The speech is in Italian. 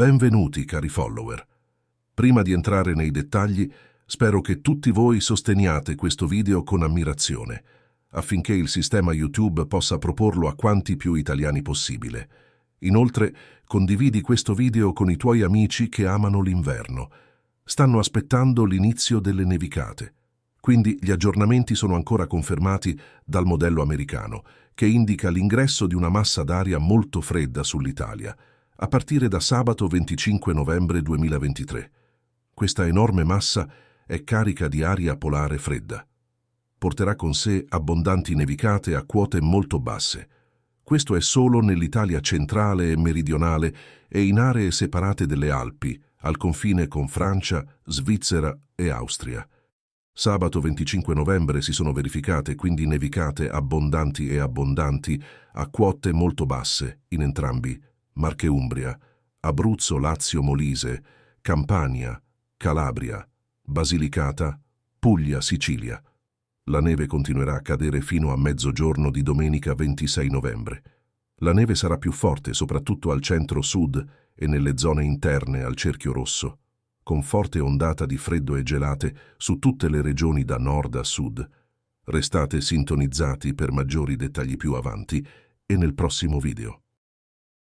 Benvenuti, cari follower. Prima di entrare nei dettagli, spero che tutti voi sosteniate questo video con ammirazione, affinché il sistema YouTube possa proporlo a quanti più italiani possibile. Inoltre, condividi questo video con i tuoi amici che amano l'inverno. Stanno aspettando l'inizio delle nevicate. Quindi gli aggiornamenti sono ancora confermati dal modello americano, che indica l'ingresso di una massa d'aria molto fredda sull'Italia a partire da sabato 25 novembre 2023. Questa enorme massa è carica di aria polare fredda. Porterà con sé abbondanti nevicate a quote molto basse. Questo è solo nell'Italia centrale e meridionale e in aree separate delle Alpi, al confine con Francia, Svizzera e Austria. Sabato 25 novembre si sono verificate quindi nevicate abbondanti e abbondanti a quote molto basse in entrambi Marche Umbria, Abruzzo Lazio Molise, Campania, Calabria, Basilicata, Puglia Sicilia. La neve continuerà a cadere fino a mezzogiorno di domenica 26 novembre. La neve sarà più forte soprattutto al centro-sud e nelle zone interne al cerchio rosso, con forte ondata di freddo e gelate su tutte le regioni da nord a sud. Restate sintonizzati per maggiori dettagli più avanti e nel prossimo video.